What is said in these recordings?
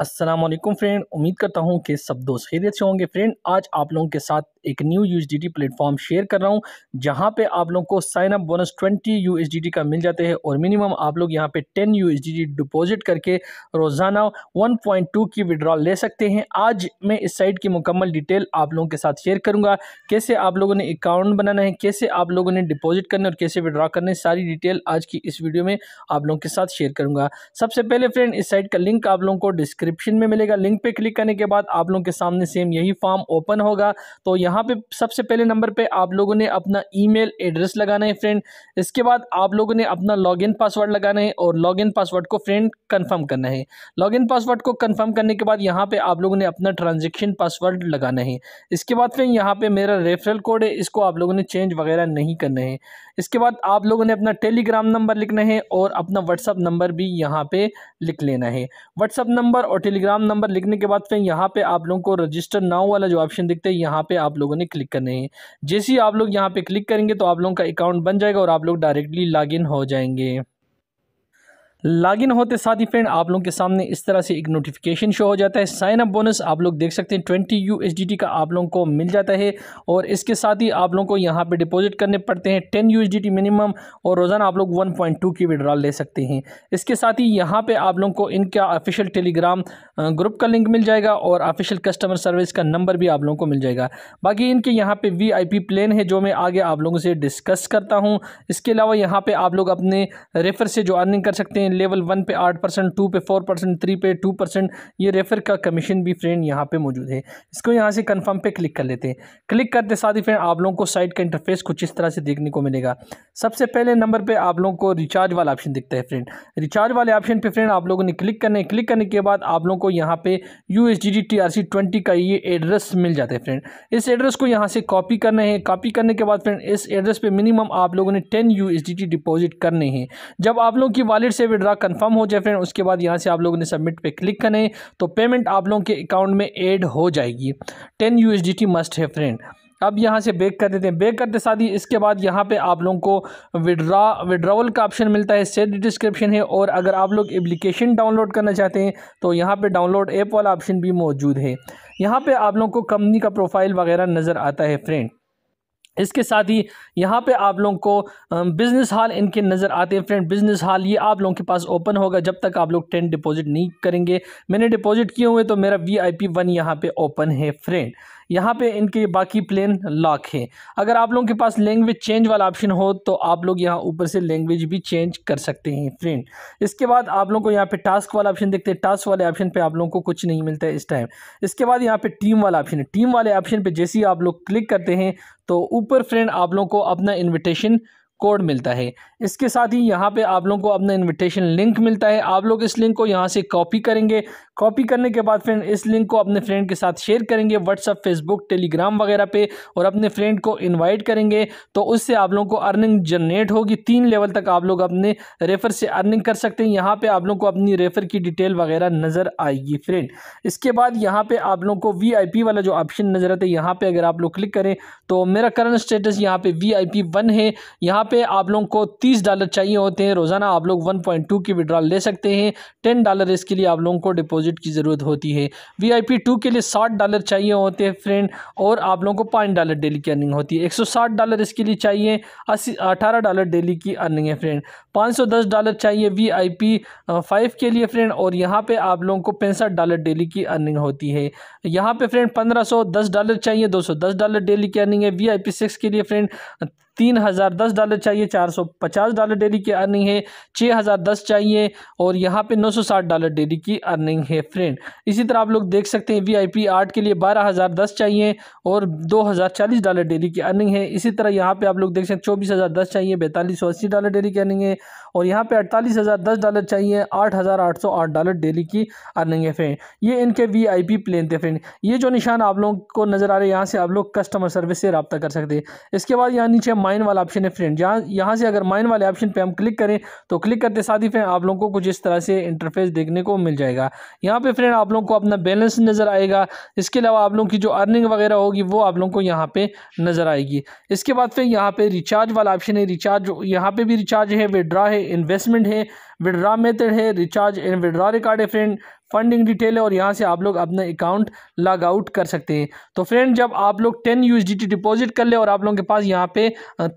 अस्सलाम वालेकुम फ्रेंड उम्मीद करता हूँ कि सब दोस्त खैरियत से होंगे फ्रेंड आज आप लोगों के साथ एक new U D T platform share कर रहा हूँ जहाँ पे आप लोगों को साइन अप बोनस 20 टी का मिल जाते हैं और मिनिमम आप लोग यहाँ पे 10 टी डिपोज़िट करके रोज़ाना 1.2 की विड्रॉल ले सकते हैं आज मैं इस साइट की मुकम्मल डिटेल आप लोगों के साथ शेयर करूँगा कैसे आप लोगों ने अकाउंट बनाना है कैसे आप लोगों ने डिपॉजिट करना और कैसे विड्रॉ करना है सारी डिटेल आज की इस वीडियो में आप लोगों के साथ शेयर करूँगा सबसे पहले फ्रेंड इस साइट का लिंक आप लोगों को डिस्क्रिप डिस्क्रिप्शन में मिलेगा लिंक पे क्लिक करने के बाद आप लोगों के सामने सेम यही फॉर्म ओपन होगा तो यहाँ पे सबसे पहले नंबर पे आप लोगों ने अपना ईमेल एड्रेस लगाना है फ्रेंड इसके बाद आप लोगों ने अपना लॉगिन पासवर्ड लगाना है और लॉगिन पासवर्ड को फ्रेंड कन्फर्म करना है लॉगिन पासवर्ड को कन्फर्म करने के बाद यहाँ पे आप लोगों ने अपना ट्रांजेक्शन पासवर्ड लगाना है इसके बाद फ्रेंड यहाँ पर मेरा रेफरल कोड है इसको आप लोगों ने चेंज वगैरह नहीं करना है इसके बाद आप लोगों ने अपना टेलीग्राम नंबर लिखना है और अपना व्हाट्सअप नंबर भी यहाँ पे लिख लेना है व्हाट्सअप नंबर और और टेलीग्राम नंबर लिखने के बाद फ्रेंड यहाँ पे आप लोगों को रजिस्टर नाउ वाला जो ऑप्शन दिखता है यहाँ पे आप लोगों ने क्लिक करने हैं जैसे ही आप लोग यहाँ पे क्लिक करेंगे तो आप लोगों का अकाउंट बन जाएगा और आप लोग डायरेक्टली लॉगिन हो जाएंगे लॉगिन होते साथ ही फ्रेंड आप लोगों के सामने इस तरह से एक नोटिफिकेशन शो हो जाता है साइन अप बोनस आप लोग देख सकते हैं ट्वेंटी यू का आप लोगों को मिल जाता है और इसके साथ ही आप लोगों को यहाँ पे डिपॉजिट करने पड़ते हैं टेन यू मिनिमम और रोज़ाना आप लोग 1.2 की विड्रॉल ले सकते हैं इसके साथ ही यहाँ पर आप लोगों को इनका ऑफिशियल टेलीग्राम ग्रुप का लिंक मिल जाएगा और ऑफिशियल कस्टमर सर्विस का नंबर भी आप लोगों को मिल जाएगा बाकी इनके यहाँ आई पी प्लान है जो मैं आगे आप लोगों से डिस्कस करता हूँ इसके अलावा यहाँ पर आप लोग अपने रेफर से जो अर्निंग कर सकते हैं हैं लेवल वन पे आठ परसेंट टू पे फोर परसेंट थ्री पे टू परसेंट ये रेफर का कमीशन भी फ्रेंड यहाँ पे मौजूद है इसको यहाँ से कंफर्म पे क्लिक कर लेते हैं क्लिक करते साथ ही फ्रेंड आप लोगों को साइट का इंटरफेस कुछ इस तरह से देखने को मिलेगा सबसे पहले नंबर पर आप लोगों को रिचार्ज वाला ऑप्शन दिखता है फ्रेंड रिचार्ज वाले ऑप्शन पर फ्रेंड आप लोगों ने क्लिक करने क्लिक करने के बाद आप लोगों को यहाँ पे यू एस डी डी का ये एड्रेस मिल जाता है फ्रेंड इस एड्रेस को यहाँ से कॉपी करना है कॉपी करने के बाद फ्रेंड इस एड्रेस पर मिनिमम आप लोगों ने टेन यू डिपॉजिट करने हैं जब आप लोगों की वॉलेट से ड्रा कन्फर्म हो जाए फ्रेंड उसके बाद यहाँ से आप लोगों ने सबमिट पे क्लिक करें तो पेमेंट आप लोगों के अकाउंट में ऐड हो जाएगी टेन यू मस्ट है फ्रेंड अब यहाँ से बेक कर देते हैं बेक करते साथ ही इसके बाद यहाँ पे आप लोगों को विड्रा विड्रावल का ऑप्शन मिलता है सेट डिस्क्रिप्शन है और अगर आप लोग एप्लीकेशन डाउनलोड करना चाहते हैं तो यहाँ पे डाउनलोड ऐप वाला ऑप्शन भी मौजूद है यहाँ पे आप लोगों को कंपनी का प्रोफाइल वगैरह नज़र आता है फ्रेंड इसके साथ ही यहाँ पे आप लोगों को बिज़नेस हॉल इनके नज़र आते हैं फ्रेंड बिज़नेस हॉल ये आप लोगों के पास ओपन होगा जब तक आप लोग टेन डिपॉजिट नहीं करेंगे मैंने डिपॉजिट किए हुए तो मेरा वी आई पी वन यहाँ पे ओपन है फ्रेंड यहाँ पे इनके बाकी प्लेन लॉक है अगर आप लोगों के पास लैंग्वेज चेंज वाला ऑप्शन हो तो आप लोग यहाँ ऊपर से लैंग्वेज भी चेंज कर सकते हैं फ्रेंड इसके बाद आप लोगों को यहाँ पे टास्क वाला ऑप्शन देखते हैं टास्क वाले ऑप्शन पे आप लोगों को कुछ नहीं मिलता है इस टाइम इसके बाद यहाँ पर टीम वाला ऑप्शन है टीम वाले ऑप्शन पर जैसे ही आप लोग क्लिक करते हैं तो ऊपर फ्रेंड आप लोगों को अपना इन्विटेशन कोड मिलता है इसके साथ ही यहाँ पे आप लोगों को अपना इनविटेशन लिंक मिलता है आप लोग इस लिंक को यहाँ से कॉपी करेंगे कॉपी करने के बाद फ्रेंड इस लिंक को अपने फ्रेंड के साथ शेयर करेंगे व्हाट्सअप फेसबुक टेलीग्राम वगैरह पे और अपने फ्रेंड को इनवाइट करेंगे तो उससे आप लोगों को अर्निंग जनरेट होगी तीन लेवल तक आप लोग अपने रेफर से अर्निंग कर सकते हैं यहाँ पर आप लोग को अपनी रेफर की डिटेल वगैरह नज़र आएगी फ्रेंड इसके बाद यहाँ पर आप लोग को वी वाला जो ऑप्शन नज़र आता है यहाँ पर अगर आप लोग क्लिक करें तो मेरा करंट स्टेटस यहाँ पर वी आई है यहाँ पे आप लोगों को तीस डॉलर चाहिए होते हैं रोज़ाना आप लोग वन पॉइंट टू की विड्रॉल ले सकते हैं टेन डॉलर इसके लिए आप लोगों को डिपॉजिट की ज़रूरत होती है वी आई पी टू के लिए साठ डॉलर चाहिए होते हैं फ्रेंड और आप लोगों को पाँच डॉलर डेली की अर्निंग होती है एक सौ साठ डॉलर इसके लिए चाहिए अस्सी अठारह डॉलर डेली की अर्निंग है फ्रेंड पाँच सौ दस डॉलर चाहिए वी आई पी फाइव के लिए फ्रेंड और यहाँ पर आप लोगों को पैंसठ डॉलर डेली की अर्निंग होती है यहाँ पर फ्रेंड पंद्रह सौ दस डॉलर चाहिए दो सौ दस डॉलर डेली की अर्निंग है वी आई पी सिक्स के लिए फ्रेंड तीन हज़ार दस डॉलर चाहिए चार सौ पचास डॉलर डेली की अर्निंग है छः हज़ार दस चाहिए और यहाँ पे नौ सौ साठ डॉलर डेली की अर्निंग है फ्रेंड इसी तरह आप लोग देख सकते हैं वीआईपी आर्ट के लिए बारह हज़ार दस चाहिए और दो हज़ार चालीस डॉलर डेली की अर्निंग है इसी तरह यहाँ पे आप लोग देख सकते हैं चौबीस हज़ार दस चाहिए बैतालीस सौ अस्सी डॉलर डेली की अर्निंग है और यहाँ पर अड़तालीस हज़ार दस डॉलर चाहिए आठ हज़ार आठ सौ आठ डॉलर डेली की अर्निंग है फ्रेंड ये इनके वी आई पी प्लेन थे फ्रेंड ये जो निशान आप लोग को नज़र आ रहे हैं यहाँ से आप लोग कस्टमर सर्विस से रबता कर सकते हैं इसके बाद यहाँ नीचे माइन वाला ऑप्शन है फ्रेंड जहाँ यहाँ से अगर माइन वाले ऑप्शन पे हम क्लिक करें तो क्लिक करते साथ ही फ्रेंड आप लोगों को कुछ इस तरह से इंटरफेस देखने को मिल जाएगा यहाँ पे फ्रेंड आप लोगों को अपना बैलेंस नज़र आएगा इसके अलावा आप लोगों की जो अर्निंग वगैरह होगी वो आप लोगों को यहाँ पर नज़र आएगी इसके बाद फिर यहाँ पर रिचार्ज वाला ऑप्शन है रिचार्ज यहाँ पर भी रिचार्ज है विड्रा है इन्वेस्टमेंट है विड्रा मेथड है रिचार्ज एंड विड्रा रिकार्ड है फ्रेंड फंडिंग डिटेल है और यहाँ से आप लोग अपना अकाउंट लॉग आउट कर सकते हैं तो फ्रेंड जब आप लोग टेन यू डिपॉजिट कर ले और आप लोगों के पास यहाँ पे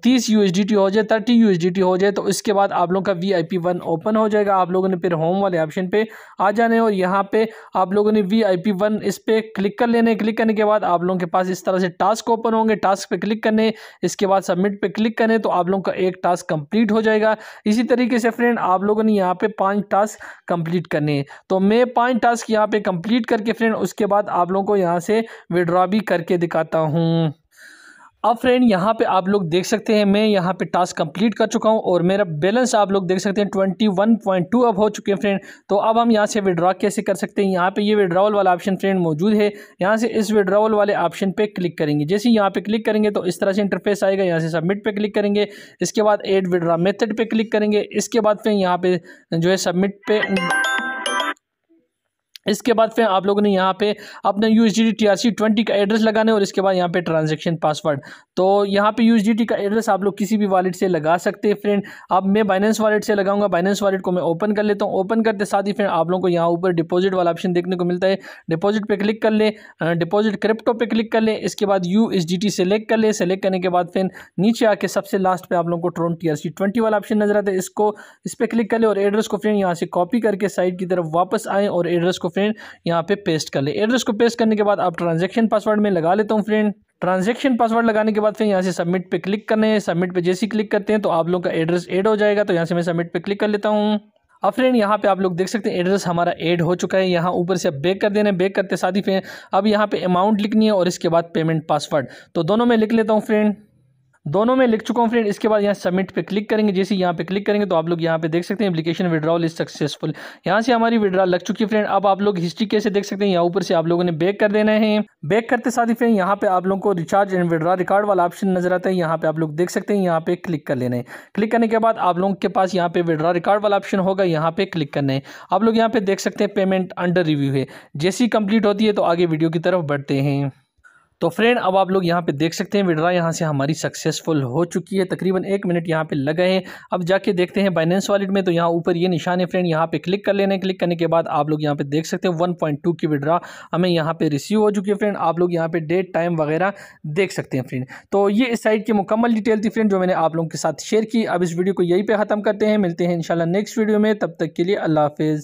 तीस यू हो जाए थर्टी यू हो जाए तो इसके बाद आप लोगों का वी आई वन ओपन हो जाएगा आप लोगों ने फिर होम वाले ऑप्शन पे आ जाने और यहाँ पे आप लोगों ने वी आई वन इस पर क्लिक कर लेने क्लिक करने के बाद आप लोगों के पास इस तरह से टास्क ओपन होंगे टास्क पर क्लिक करने इसके बाद सबमिट पर क्लिक करें तो आप लोगों का एक टास्क कम्प्लीट हो जाएगा इसी तरीके से फ्रेंड आप लोगों ने यहाँ पर पाँच टास्क कंप्लीट करने हैं तो मैं फाइन टास्क यहाँ पे कंप्लीट करके फ्रेंड उसके बाद आप लोगों को यहाँ से विड्रॉ भी करके दिखाता हूँ अब फ्रेंड यहाँ पे आप लोग देख सकते हैं मैं यहाँ पे टास्क कंप्लीट कर चुका हूँ और मेरा बैलेंस आप लोग देख सकते हैं ट्वेंटी वन पॉइंट टू अब हो चुके हैं फ्रेंड तो अब हम यहाँ से विड्रॉ कैसे कर सकते हैं यहाँ पे ये यह विड्रॉवल वाला ऑप्शन फ्रेंड मौजूद है यहाँ से इस विड्रॉवल वाले ऑप्शन पर क्लिक करेंगे जैसे यहाँ पे क्लिक करेंगे तो इस तरह से इंटरफेस आएगा यहाँ से सबमिट पर क्लिक करेंगे इसके बाद एड विड्रॉ मेथड पर क्लिक करेंगे इसके बाद फिर यहाँ पर जो है सबमिट पर इसके बाद फिर आप लोगों ने यहाँ पे अपना यू एस डी टी का एड्रेस लगाने और इसके बाद यहाँ पे ट्रांजैक्शन पासवर्ड तो यहाँ पे यू का एड्रेस आप लोग किसी भी वॉलेट से लगा सकते हैं फ्रेंड अब मैं बाइनेंस वॉलेट से लगाऊंगा बाइनेंस वॉलेट को मैं ओपन कर लेता हूँ ओपन करते साथ ही फिर आप लोगों को यहाँ ऊपर डिपोजिट वाला ऑप्शन देखने को मिलता है डिपोजिट पर क्लिक कर ले डिपोजिट क्रिप्टो पर क्लिक कर ले इसके बाद यू सेलेक्ट कर ले सेलेक्ट करने के बाद फिर नीचे आके सबसे लास्ट पर आप लोगों को ट्रोन टी वाला ऑप्शन नजर आता है इसको इस पर क्लिक कर ले और एड्रेस को फिर यहाँ से कॉपी करके साइड की तरफ वापस आएँ और एड्रेस को फ्रेंड यहाँ पे पेस्ट कर ले एड्रेस को पेस्ट करने के बाद आप ट्रांजेक्शन पासवर्ड में लगा लेता हूँ फ्रेंड ट्रांजेक्शन पासवर्ड लगाने के बाद फिर यहाँ से सबमिट पे क्लिक करने हैं सबमिट पे जैसे क्लिक करते हैं तो आप लोग का एड्रेस एड हो जाएगा तो यहाँ से मैं सबमिट पे क्लिक कर लेता हूँ अब फ्रेंड यहाँ पे आप लोग देख सकते हैं एड्रेस हमारा ऐड हो चुका है यहाँ ऊपर से आप बेक कर देने बेक करते साथ ही फ्रेंड अब यहाँ पे अमाउंट लिखनी है और इसके बाद पेमेंट पासवर्ड तो दोनों में लिख लेता हूँ फ्रेंड दोनों में लिख चुका हूँ फ्रेंड इसके बाद यहाँ सबमिट पे क्लिक करेंगे जैसे यहाँ पे क्लिक करेंगे तो आप लोग यहाँ पे देख सकते हैं एप्लीकेशन विड्रॉल इज सक्सेसफुल यहाँ से हमारी विड्रॉल लग चुकी है फ्रेंड अब आप लोग हिस्ट्री कैसे देख सकते हैं यहाँ ऊपर से आप लोगों ने बैक कर देना है बैक करते साथ ही फ्रेंड यहाँ पे आप लोग को रिचार्ज एंड विड्रॉ रिकॉर्ड वाला ऑप्शन नजर आता है यहाँ पे आप लोग देख सकते हैं यहाँ पे क्लिक कर लेना है क्लिक करने के बाद आप लोगों के पास यहाँ पे विड्रॉ रिकॉर्ड वाला ऑप्शन होगा यहाँ पे क्लिक करना है आप लोग यहाँ पे देख सकते हैं पेमेंट अंडर रिव्यू है जैसी कंप्लीट होती है तो आगे वीडियो की तरफ बढ़ते हैं तो फ्रेंड अब आप लोग यहाँ पे देख सकते हैं विड्रा यहाँ से हमारी सक्सेसफुल हो चुकी है तकरीबन एक मिनट यहाँ पे लगे हैं अब जाके देखते हैं बाइनेंस वॉलेट में तो यहाँ ऊपर ये निशान है फ्रेंड यहाँ पे क्लिक कर लेने क्लिक करने के बाद आप लोग यहाँ पे देख सकते हैं 1.2 की विड्रा हमें यहाँ पे रिसीव हो चुकी है फ्रेंड आप लोग यहाँ पर डेट टाइम वगैरह देख सकते हैं फ्रेंड तो ये इस साइट की मुकम्मल डिटेल थी फ्रेंड जो मैंने आप लोगों के साथ शेयर की अब इस वीडियो को यहीं पर ख़त्म करते हैं मिलते हैं इन नेक्स्ट वीडियो में तब तक के लिए अल्लाह हाफ़